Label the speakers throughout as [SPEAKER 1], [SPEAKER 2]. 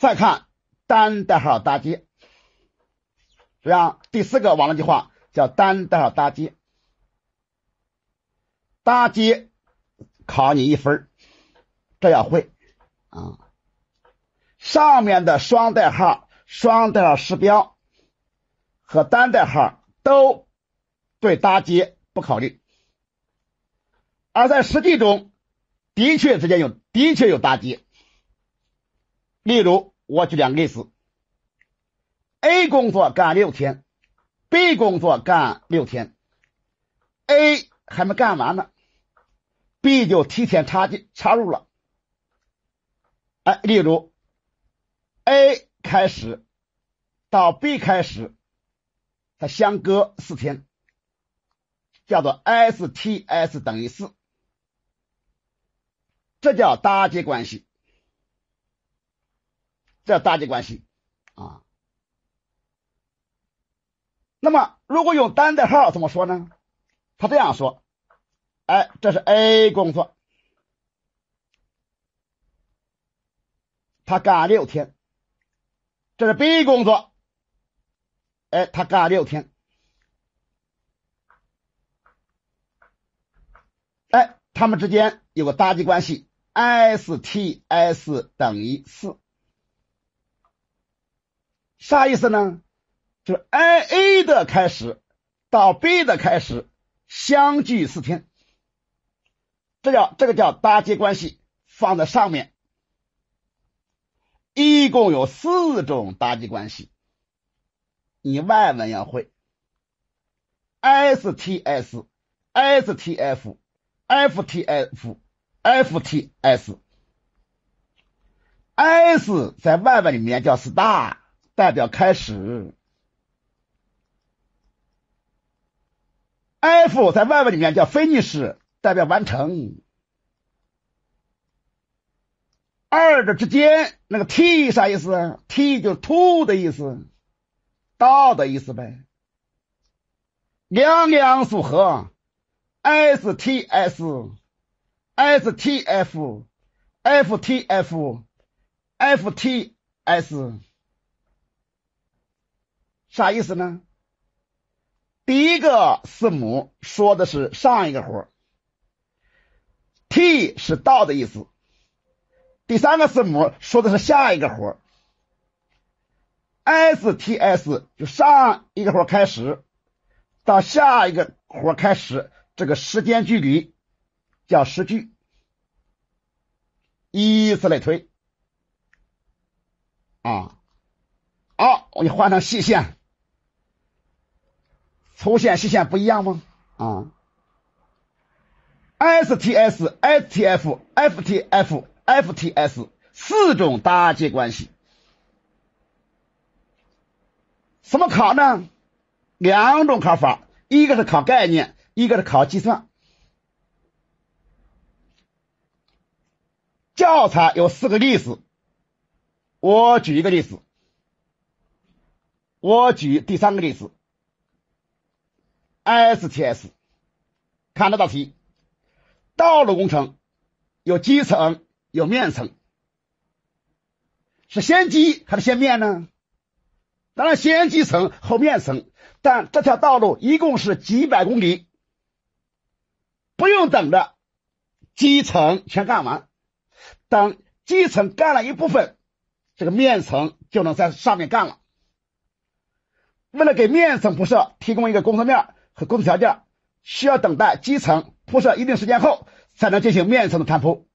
[SPEAKER 1] 再看单代号搭接，让第四个网络计划叫单代号搭接，搭接考你一分这要会啊。上面的双代号、双代号视标和单代号都对搭接不考虑，而在实际中的确之间有，的确有搭接，例如。我举两个例子：A 工作干六天，B 工作干六天，A 还没干完呢，B 就提前插进插入了。哎，例如 A 开始到 B 开始，它相隔四天，叫做 STS 等于四，这叫搭接关系。这搭接关系啊。那么，如果用单的号怎么说呢？他这样说：“哎，这是 A 工作，他干六天；这是 B 工作，哎，他干六天。哎，他们之间有个搭接关系，STS 等于四。”啥意思呢？就是 A 的开始到 B 的开始相距四天，这叫这个叫搭接关系。放在上面，一共有四种搭接关系，你外文要会。STS、STF、FTF、FTS，S 在外文里面叫 star。代表开始，F 在外文里面叫 finish，代表完成。二者之间那个 T 啥意思？T 就是 to 的意思，到的意思呗。两两组合，STS、STF、FTF、FTS。啥意思呢？第一个字母说的是上一个活 t 是到的意思。第三个字母说的是下一个活 s t s 就上一个活开始到下一个活开始，这个时间距离叫时距。以此类推啊。好，我给你画上细线。粗线细线不一样吗？啊，S T S S T F F T F F T S 四种搭接关系，怎么考呢？两种考法，一个是考概念，一个是考计算。教材有四个例子，我举一个例子，我举第三个例子。I S T S，看这道题，道路工程有基层，有面层，是先基还是先面呢？当然先基层后面层，但这条道路一共是几百公里，不用等着基层全干完，等基层干了一部分，这个面层就能在上面干了。为了给面层铺设提供一个工作面。和工作条件需要等待基层铺设一定时间后才能进行面层的摊铺，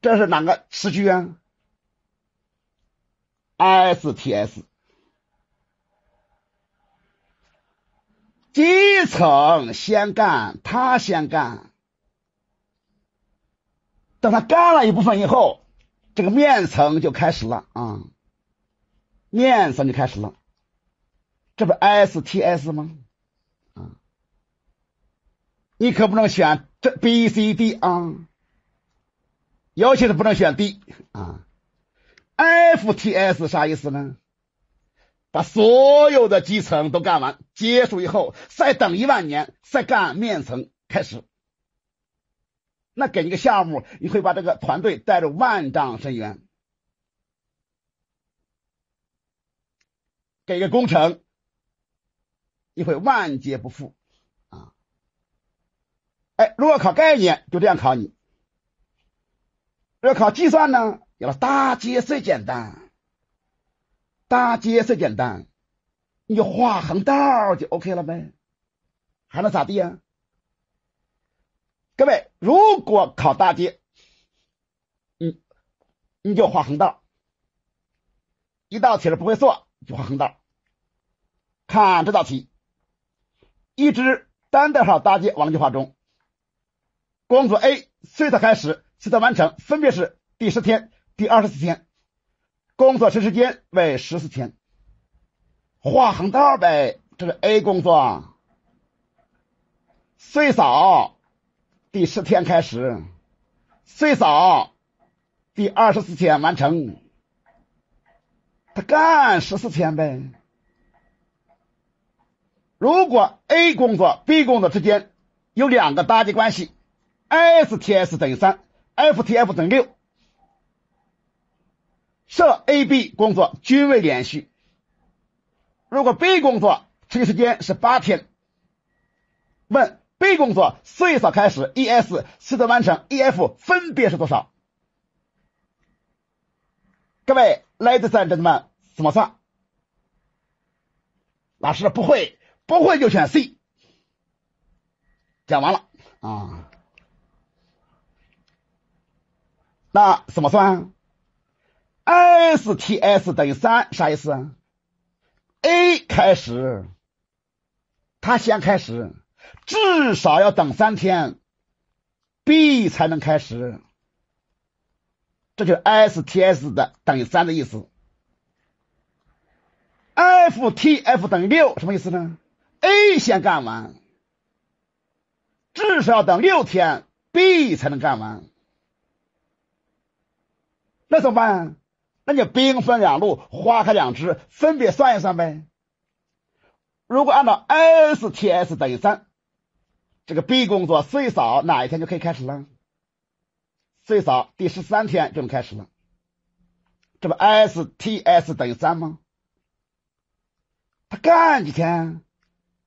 [SPEAKER 1] 这是哪个词句啊？S T S，基层先干，他先干，等他干了一部分以后，这个面层就开始了啊，面层就开始了，这不 S T S 吗？你可不能选这 B、C、D 啊，尤其是不能选 D 啊。FTS 啥意思呢？把所有的基层都干完，结束以后再等一万年，再干面层开始。那给你个项目，你会把这个团队带入万丈深渊；给个工程，你会万劫不复。哎，如果考概念，就这样考你；要考计算呢，要大街最简单，大街最简单，你就画横道就 OK 了呗，还能咋地呀？各位，如果考大街，你你就画横道，一道题是不会做就画横道。看这道题，一只单带号大街王计划中。工作 A 最早开始，最早完成，分别是第十天、第二十四天。工作时时间为十四天。画横道呗，这是 A 工作最早第十天开始，最早第二十四天完成。他干十四天呗。如果 A 工作、B 工作之间有两个搭接关系。S T S 等于三，F T F 等于六。设 A B 工作均未连续，如果 B 工作持续时间是八天，问 B 工作最早开始 E S，最的完成 E F 分别是多少？各位来得算的们怎么算？老师不会，不会就选 C。讲完了啊。那怎么算？STS 等于三啥意思啊？A 开始，他先开始，至少要等三天，B 才能开始，这就 STS 的等于三的意思。FTF 等于六什么意思呢？A 先干完，至少要等六天，B 才能干完。那怎么办？那就兵分两路，花开两枝，分别算一算呗。如果按照 S T S 等于三，这个 B 工作最早哪一天就可以开始了？最早第十三天就能开始了。这不 S T S 等于三吗？他干几天？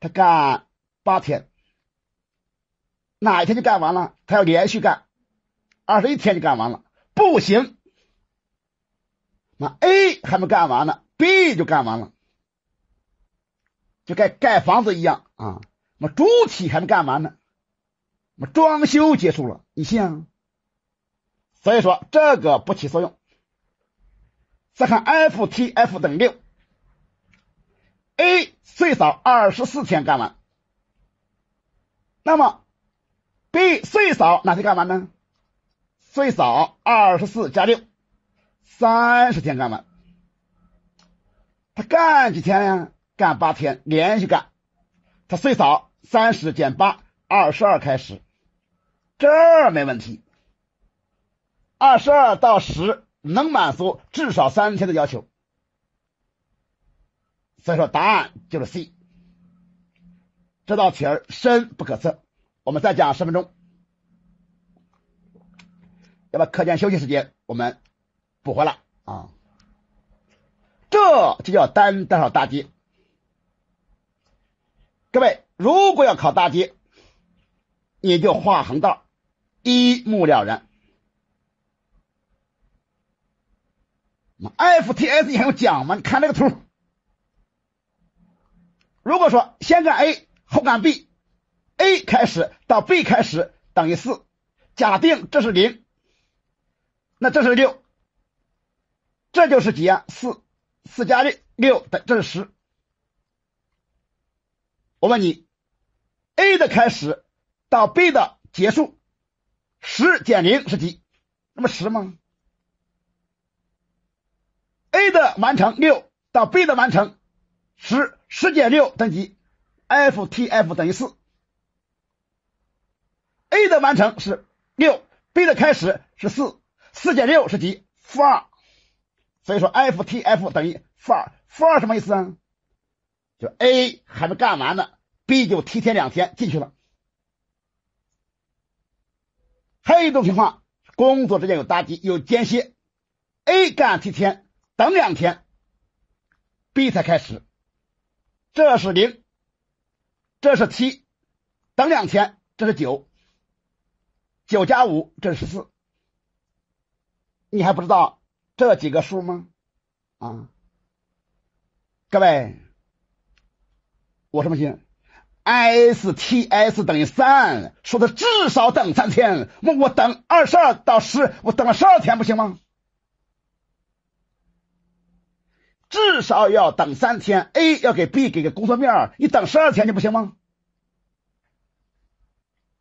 [SPEAKER 1] 他干八天，哪一天就干完了？他要连续干，二十一天就干完了，不行。那 A 还没干完呢，B 就干完了，就跟盖房子一样啊。那么主体还没干完呢，那么装修结束了，你信？啊？所以说这个不起作用。再看 F T F 等于六，A 最早二十四天干完，那么 B 最少哪些干完呢？最少二十四加六。三十天干完，他干几天呀？干八天，连续干，他最少三十减八，二十二开始，这没问题。二十二到十能满足至少三天的要求，所以说答案就是 C。这道题儿深不可测，我们再讲十分钟，要么课间休息时间，我们。不活了啊！这就叫单多少大题。各位，如果要考大题，你就画横道，一目了然。F T S 你还用讲吗？你看这个图。如果说先干 A 后干 B，A 开始到 B 开始等于四，假定这是零，那这是六。这就是几呀？四四加六六等这是十。我问你，A 的开始到 B 的结束，十减零是几？那么十吗？A 的完成六到 B 的完成十，十减六等于几？F T F 等于四。A 的完成是六，B 的开始是四，四减六是几？负二。所以说，F T F 等于 for for 什么意思啊？就 A 还没干完呢，B 就提前两天进去了。还有一种情况，工作之间有搭接，有间歇，A 干七天，等两天，B 才开始，这是零，这是七，等两天，这是九，九加五这是十四，你还不知道？这几个数吗？啊，各位，我什么心？S T S 等于三，说的至少等三天。我我等二十二到十，我等了十二天不行吗？至少要等三天，A 要给 B 给个工作面，你等十二天就不行吗？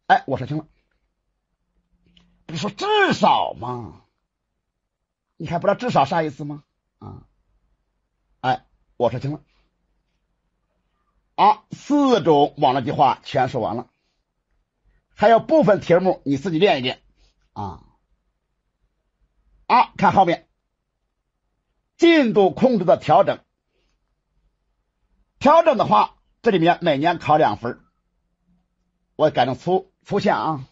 [SPEAKER 1] 哎，我说清了，不是说至少吗？你还不知道至少啥意思吗？啊，哎，我说清了啊，四种网络计划全说完了，还有部分题目你自己练一练啊啊，看后面进度控制的调整，调整的话，这里面每年考两分，我改成粗粗线啊，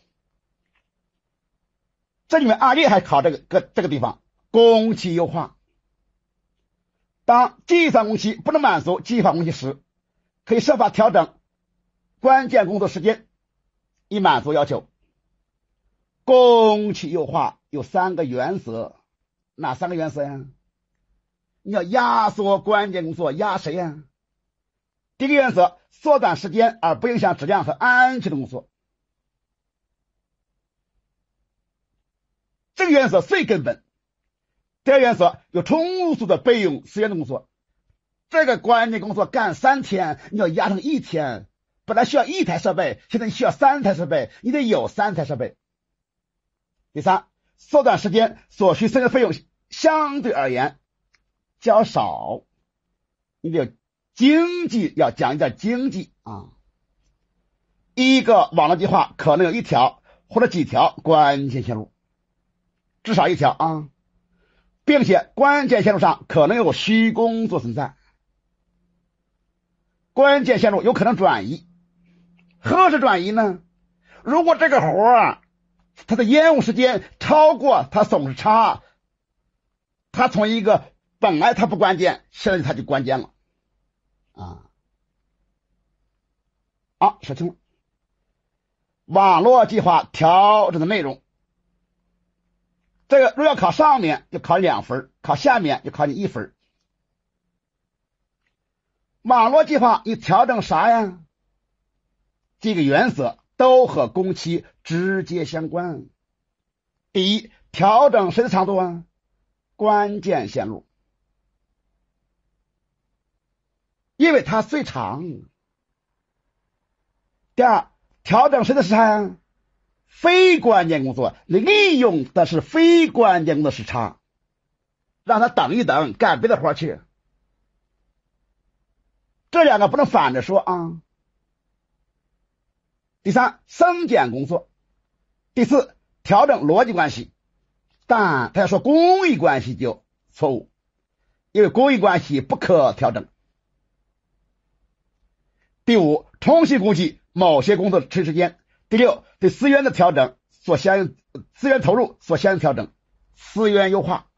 [SPEAKER 1] 这里面案例还考这个个这个地方。工期优化，当计算工期不能满足计划工期时，可以设法调整关键工作时间，以满足要求。工期优化有三个原则，哪三个原则呀？你要压缩关键工作，压谁呀？第一个原则，缩短时间而不影响质量和安全的工作，这个原则最根本。第二原则有充足的备用资源的工作，这个关键工作干三天，你要压成一天。本来需要一台设备，现在你需要三台设备，你得有三台设备。第三，缩短时间所需生产费用相对而言较少，你得经济要讲一点经济啊。一个网络计划可能有一条或者几条关键线路，至少一条啊。并且关键线路上可能有虚工作存在，关键线路有可能转移。何时转移呢？如果这个活儿它的延误时间超过它总是差，它从一个本来它不关键，现在它就关键了啊啊！说清楚，网络计划调整的内容。这个，如果要考上面，就考两分；考下面，就考你一分。网络计划你调整啥呀？几个原则都和工期直接相关。第一，调整谁的长度啊？关键线路，因为它最长。第二，调整谁的时差呀？非关键工作，你利用的是非关键工作时差，让他等一等，干别的活去。这两个不能反着说啊。第三，增减工作；第四，调整逻辑关系，但他要说工艺关系就错误，因为工艺关系不可调整。第五，重新估计某些工作的持续时间。第六，对资源的调整做相应资源投入做相应调整，资源优化。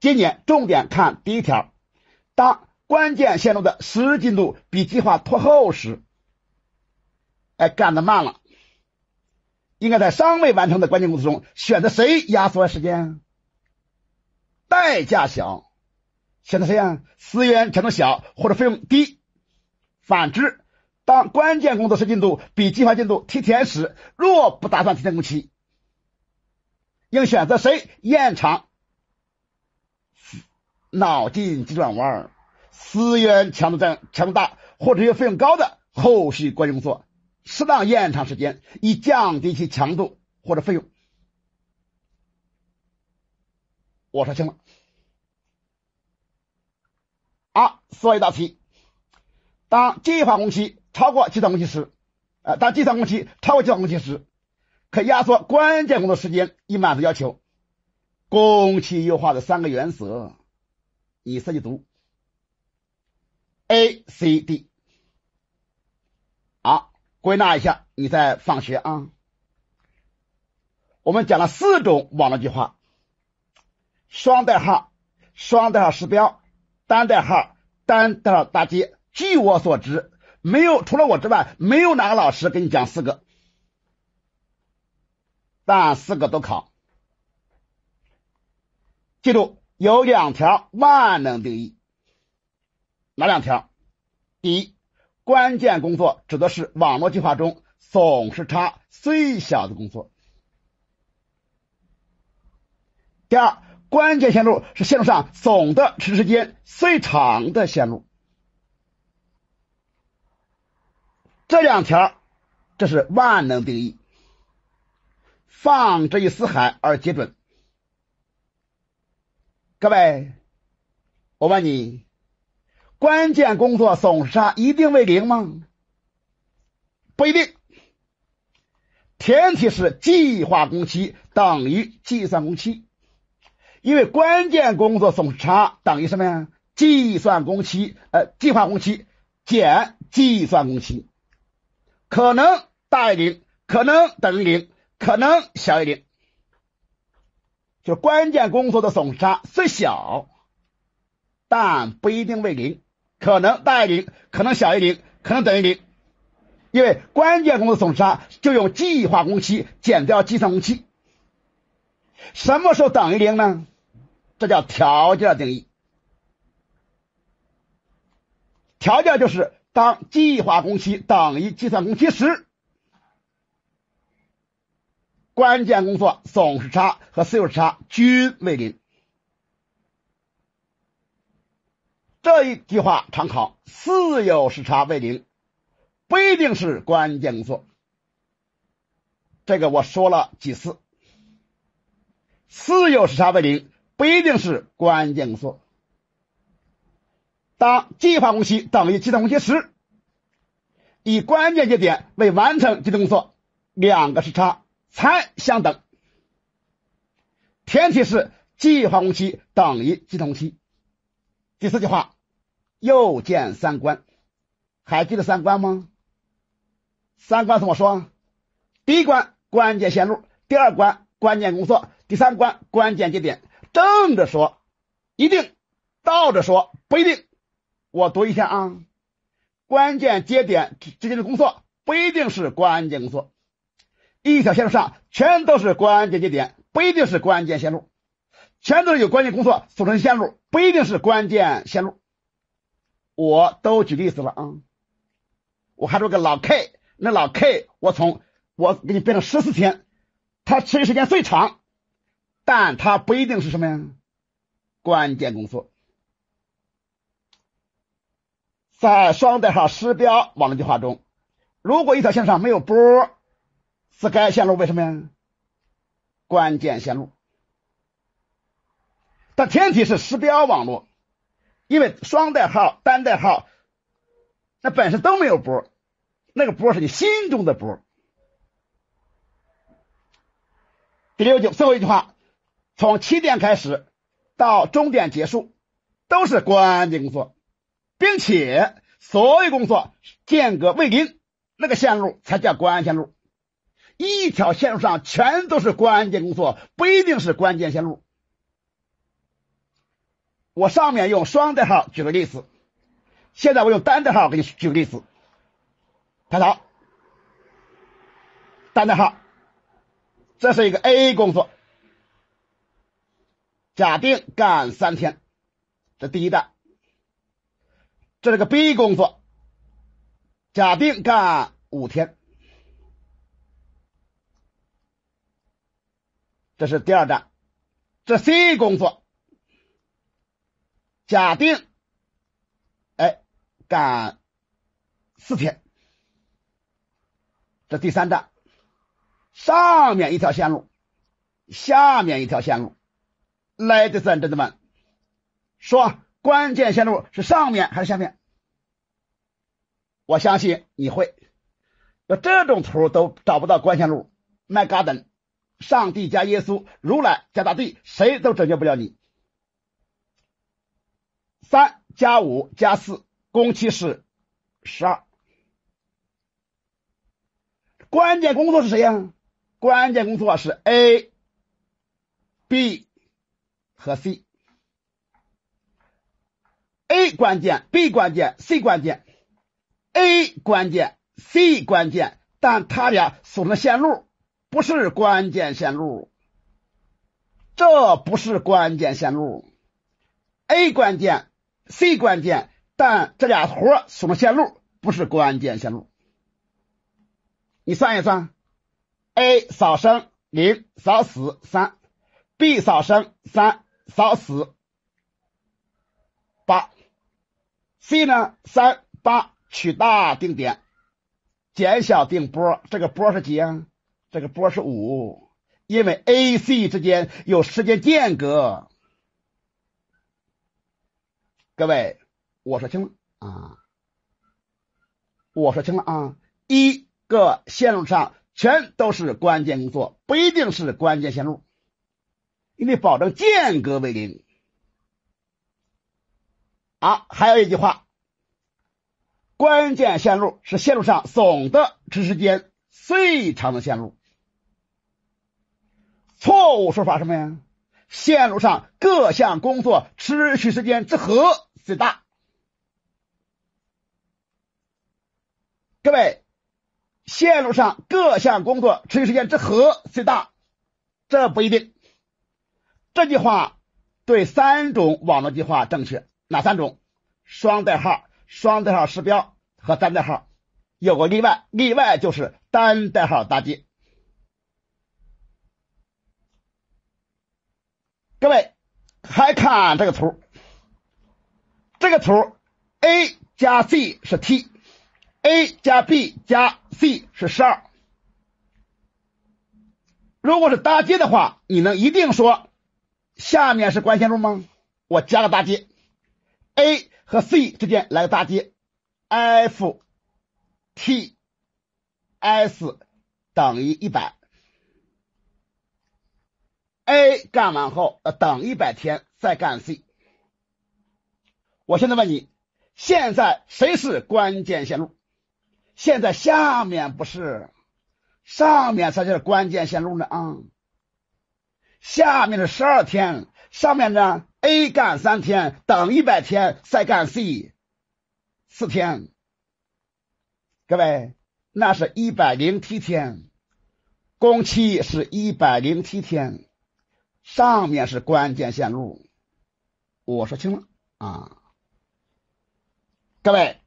[SPEAKER 1] 今年重点看第一条，当关键线路的实施进度比计划拖后时，哎，干的慢了，应该在尚未完成的关键工作中选择谁压缩时间，代价小，选择谁啊？资源强度小或者费用低，反之。当关键工作是进度比计划进度提前时，若不打算提前工期，应选择谁延长？脑筋急转弯，资源强度占强大或者有费用高的后续关键工作，适当延长时间，以降低其强度或者费用。我说清了。二做一道题，当计划工期。超过计算工期时，啊，当计算工期超过计算工期时，可压缩关键工作时间以满足要求。工期优化的三个原则，你设计读，A、C、D。好，归纳一下，你再放学啊。我们讲了四种网络计划：双代号、双代号时标、单代号、单代号搭接。据我所知。没有，除了我之外，没有哪个老师给你讲四个，但四个都考。记住有两条万能定义，哪两条？第一，关键工作指的是网络计划中总时差最小的工作。第二，关键线路是线上总的持时间最长的线路。这两条，这是万能定义，放之于四海而皆准。各位，我问你，关键工作总差一定为零吗？不一定，前提是计划工期等于计算工期，因为关键工作总差等于什么呀？计算工期，呃，计划工期减计算工期。可能大于零，可能等于零，可能小于零，就关键工作的总差最小，但不一定为零，可能大于零，可能小于零，可能等于零，因为关键工作总差就用计划工期减掉计算工期，什么时候等于零呢？这叫条件定义，条件就是。当计划工期等于计算工期时，关键工作总时差和自有时差均为零。这一句话常考，私有时差为零不一定是关键工作。这个我说了几次，私有时差为零不一定是关键工作。当计划工期等于计算工期时，以关键节点为完成计算工作，两个时差才相等。前提是计划工期等于计算期。第四句话，又见三观，还记得三观吗？三观怎么说？第一关关键线路，第二关关键工作，第三关关键节点。正着说一定，倒着说不一定。我读一下啊，关键节点之间的工作不一定是关键工作，一条线路上全都是关键节点，不一定是关键线路，全都是有关键工作组成线路，不一定是关键线路。我都举例子了啊，我还说个老 K，那老 K 我从我给你变成十四天，他持续时间最长，但他不一定是什么呀，关键工作。在双代号实标网络计划中，如果一条线上没有波，是该线路为什么呀？关键线路。但前提是实标网络，因为双代号、单代号，那本身都没有波，那个波是你心中的波。第六句，最后一句话，从起点开始到终点结束，都是关键工作。并且所有工作间隔为零，那个线路才叫关键线路。一条线路上全都是关键工作，不一定是关键线路。我上面用双代号举个例子，现在我用单代号给你举个例子。抬头，单代号，这是一个 A 工作，假定干三天，这第一代。这是个 B 工作，假定干五天，这是第二站，这 C 工作，假定，哎，干四天，这第三站，上面一条线路，下面一条线路，来的三，真子们，说。关键线路是上面还是下面？我相信你会。要这种图都找不到关键路，麦嘎登，上帝加耶稣，如来加大地，谁都拯救不了你。三加五加四，工期是十二。关键工作是谁呀？关键工作是 A、B 和 C。A 关键，B 关键，C 关键，A 关键，C 关键，但他俩组的线路不是关键线路，这不是关键线路。A 关键，C 关键，但这俩活组的线路不是关键线路。你算一算，A 扫生零，扫死三；B 扫生三，扫死八。C 呢？三八取大定点，减小定波。这个波是几啊？这个波是五，因为 A、C 之间有时间间隔。各位，我说清了啊！我说清了啊！一个线路上全都是关键工作，不一定是关键线路，你得保证间隔为零。啊，还有一句话，关键线路是线路上总的持识时间最长的线路。错误说法什么呀？线路上各项工作持续时间之和最大。各位，线路上各项工作持续时间之和最大，这不一定。这句话对三种网络计划正确。哪三种？双代号、双代号时标和单代号。有个例外，例外就是单代号搭接。各位，还看这个图，这个图，A 加 C 是 T，A 加 B 加 C 是十二。如果是搭接的话，你能一定说下面是关键路吗？我加个搭接。A 和 C 之间来个搭接，F T S 等于一百。A 干完后呃等一百天再干 C。我现在问你，现在谁是关键线路？现在下面不是，上面才是关键线路呢啊？下面的十二天，上面呢？A 干三天，等一百天再干 C 四天，各位，那是一百零七天，工期是一百零七天，上面是关键线路。我说清了啊，各位，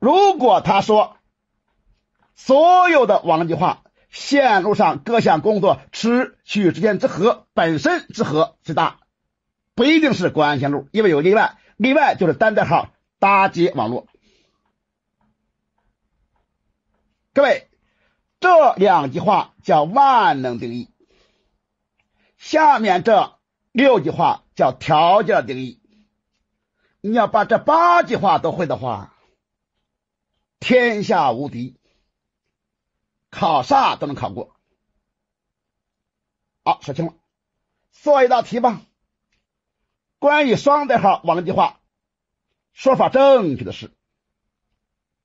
[SPEAKER 1] 如果他说所有的网络计划线路上各项工作持续时间之和本身之和之大。不一定是国安线路，因为有例外。例外就是单代号搭接网络。各位，这两句话叫万能定义，下面这六句话叫条件定义。你要把这八句话都会的话，天下无敌，考啥都能考过。好，说清了，做一道题吧。关于双代号网络计划，说法正确的是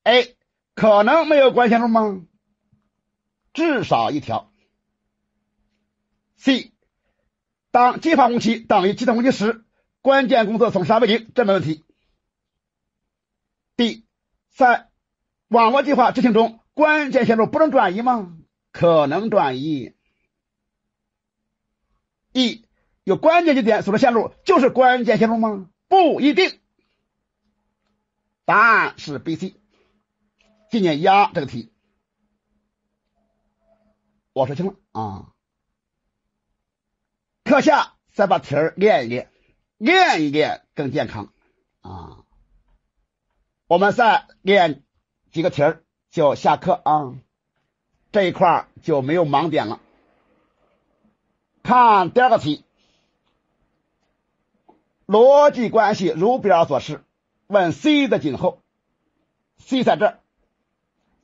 [SPEAKER 1] ：A. 可能没有关系路吗？至少一条。C. 当计划工期等于计算工期时，关键工作从啥问题？这没问题。D. 在网络计划执行中，关键线路不能转移吗？可能转移。E. 有关键节点所的线路就是关键线路吗？不一定。答案是 B、C。今年压这个题，我说清了啊。课下再把题儿练一练，练一练更健康啊。我们再练几个题儿就下课啊，这一块就没有盲点了。看第二个题。逻辑关系如表所示。问 C 的颈后，C 在这儿，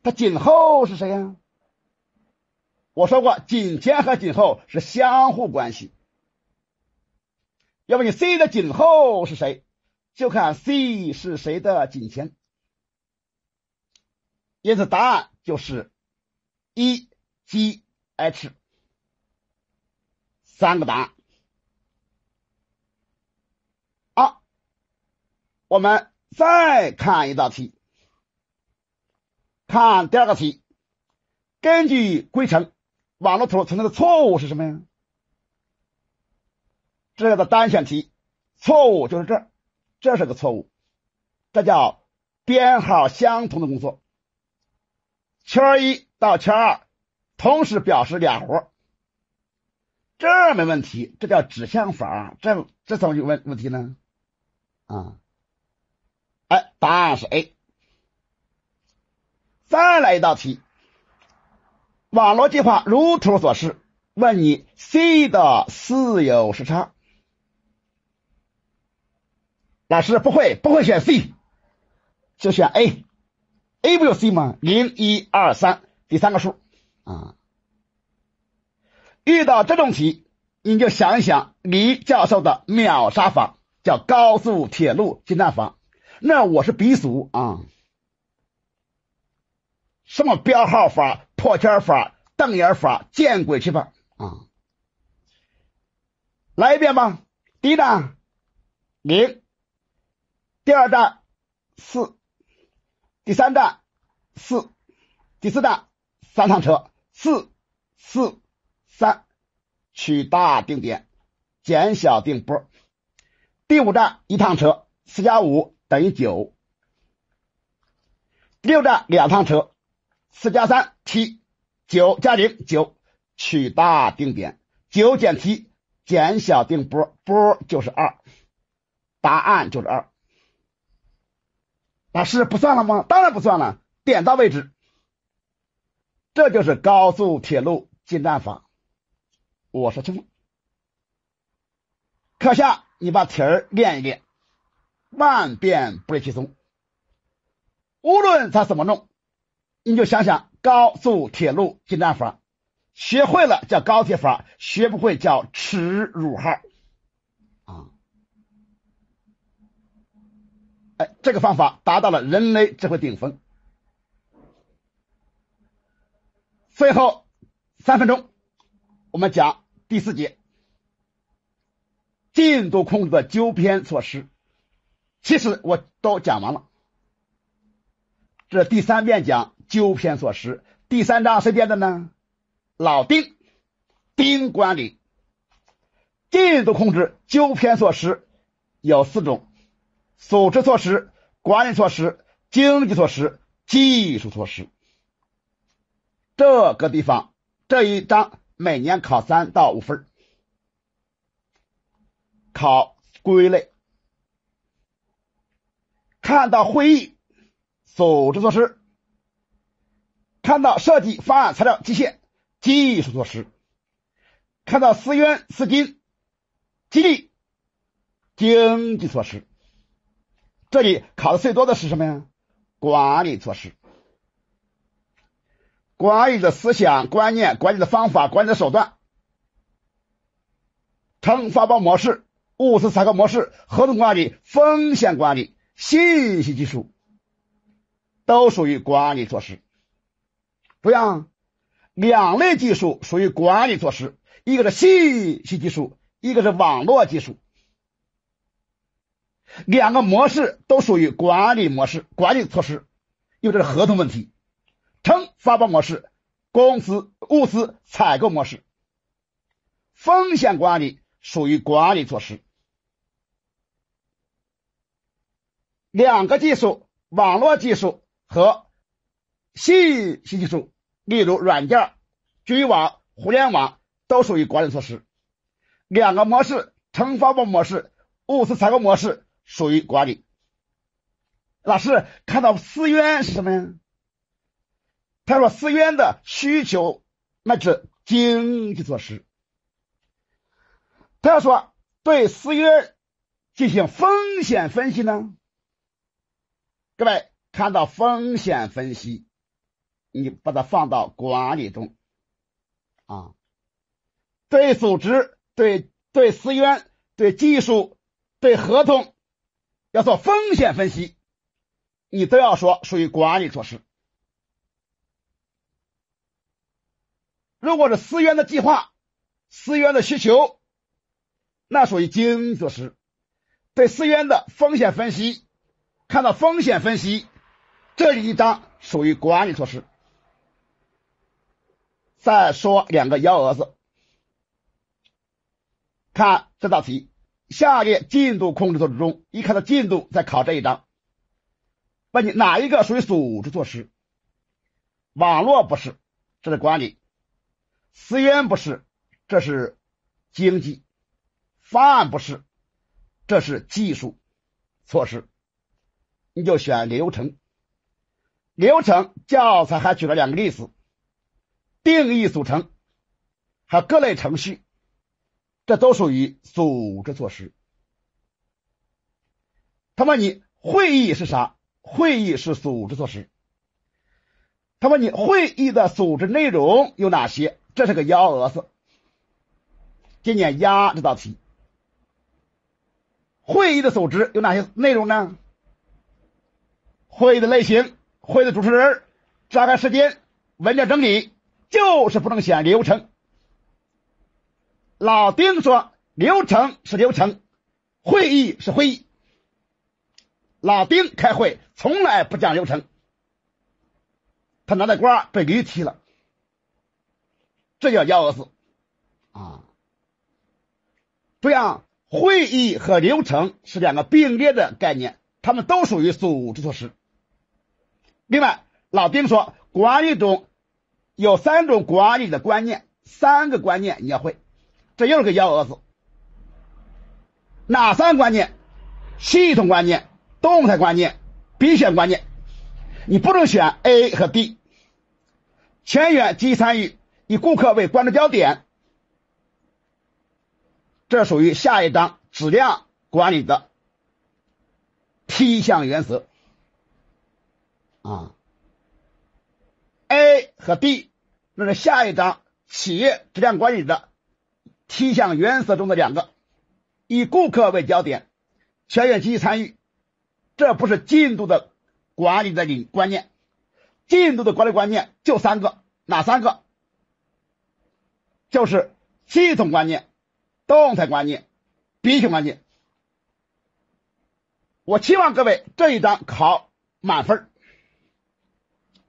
[SPEAKER 1] 它颈后是谁呀？我说过，颈前和颈后是相互关系。要问你 C 的颈后是谁，就看 C 是谁的颈前。因此，答案就是一、G、H 三个答案。我们再看一道题，看第二个题，根据规程，网络图存在的错误是什么呀？这个的单选题，错误就是这这是个错误，这叫编号相同的工作，圈一到圈二同时表示俩活这没问题，这叫指向法，这这怎么有问问题呢？啊？哎，答案是 A。再来一道题，网络计划如图所示，问你 C 的四有时差。老师不会，不会选 C，就选 A。A 不有 C 吗？零一二三，第三个数啊。遇到这种题，你就想一想李教授的秒杀法，叫高速铁路进站法。那我是鼻祖啊！什么标号法、破圈法、瞪眼法，见鬼去吧！啊，来一遍吧。第一站零，第二站四，第三站四，第四站三趟车，四四三，取大定点，减小定波。第五站一趟车，四加五。等于九，六站两趟车，四加三七，九加零九，取大定点，九减七减小定波，波就是二，答案就是二。老师不算了吗？当然不算了，点到为止。这就是高速铁路进站法，我说清楚。课下你把题儿练一练。万变不离其宗，无论他怎么弄，你就想想高速铁路进站法，学会了叫高铁法，学不会叫耻辱号。啊，哎，这个方法达到了人类智慧顶峰。最后三分钟，我们讲第四节进度控制的纠偏措施。其实我都讲完了，这第三遍讲纠偏措施，第三章谁编的呢？老丁，丁管理，进度控制纠偏措施有四种：组织措施、管理措施、经济措施、技术措施。这个地方这一章每年考三到五分，考归类。看到会议组织措施，看到设计方案、材料、机械技术措施，看到资源、资金、激励经济措施。这里考的最多的是什么呀？管理措施，管理的思想、观念、管理的方法、管理的手段，成发包模式、物资采购模式、合同管理、风险管理。信息技术都属于管理措施，不要，两类技术属于管理措施，一个是信息技术，一个是网络技术，两个模式都属于管理模式管理措施，又这是合同问题，称发包模式、公司物资采购模式，风险管理属于管理措施。两个技术，网络技术和信息技术，例如软件、局域网、互联网，都属于管理措施。两个模式，承发布模式、物资采购模式，属于管理。老师看到私渊是什么呀？他说私渊的需求，那是经济措施。他说对私渊进行风险分析呢？各位看到风险分析，你把它放到管理中啊，对组织、对对资源、对技术、对合同，要做风险分析，你都要说属于管理措施。如果是思源的计划、思源的需求，那属于经措施；对思源的风险分析。看到风险分析，这一章属于管理措施。再说两个幺蛾子，看这道题：下列进度控制措施中，一看到进度在考这一章，问你哪一个属于组织措施？网络不是，这是管理；资源不是，这是经济；方案不是，这是技术措施。你就选流程，流程教材还举了两个例子，定义组成和各类程序，这都属于组织措施。他问你会议是啥？会议是组织措施。他问你会议的组织内容有哪些？这是个幺蛾子。今年压这道题，会议的组织有哪些内容呢？会议的类型，会的主持人，召开时间，文件整理，就是不能写流程。老丁说，流程是流程，会议是会议。老丁开会从来不讲流程，他拿的瓜被驴踢了，这叫幺蛾子啊！这样，会议和流程是两个并列的概念，他们都属于组织措施。另外，老兵说，管理中有三种管理的观念，三个观念你要会，这又是个幺蛾子。哪三个观念？系统观念、动态观念、必选观念。你不能选 A 和 D。全员积极参与，以顾客为关注焦点。这属于下一章质量管理的 T 项原则。啊，A 和 B 那是下一章企业质量管理的七项原则中的两个，以顾客为焦点，全员积极参与，这不是进度的管理的理观念，进度的管理观念就三个，哪三个？就是系统观念、动态观念、必须观念。我期望各位这一章考满分儿。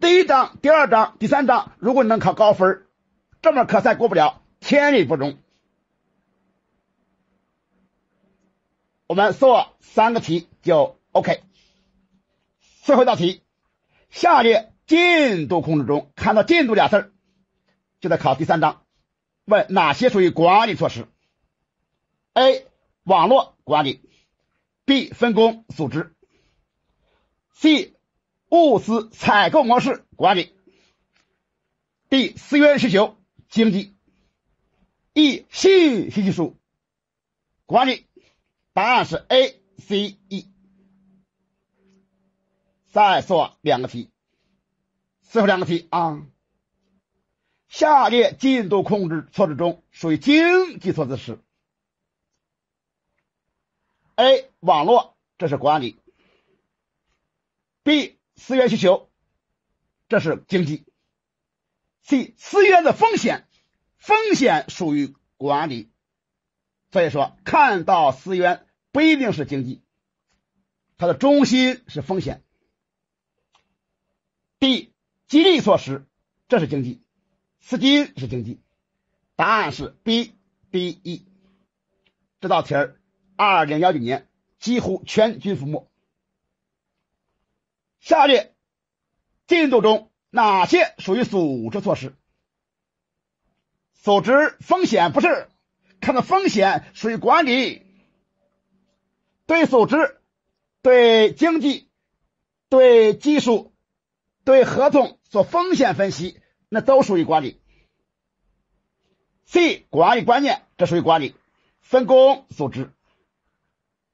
[SPEAKER 1] 第一章、第二章、第三章，如果你能考高分，这门课再过不了，天理不容。我们做三个题就 OK。最后一道题：下列进度控制中，看到“进度”俩字儿，就在考第三章。问哪些属于管理措施？A. 网络管理，B. 分工组织，C. 物资采购模式管理，第四二十九经济，E 信息技术管理，答案是 A、C、E。再做两个题，最后两个题啊。下列进度控制措施中，属于经济措施是 A 网络，这是管理。B 资源需求，这是经济。C 资源的风险，风险属于管理，所以说看到资源不一定是经济，它的中心是风险。D 激励措施，这是经济，资金是经济，答案是 B B E。这道题儿，二零幺九年几乎全军覆没。下列进度中哪些属于组织措施？组织风险不是，看到风险属于管理。对组织、对经济、对技术、对合同做风险分析，那都属于管理。C 管理观念，这属于管理，分工组织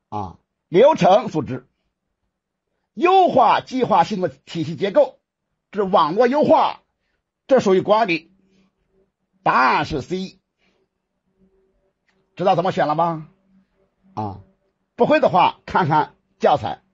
[SPEAKER 1] 啊，流程组织。优化计划性的体系结构，这网络优化，这属于管理，答案是 C，知道怎么选了吗？啊，不会的话看看教材。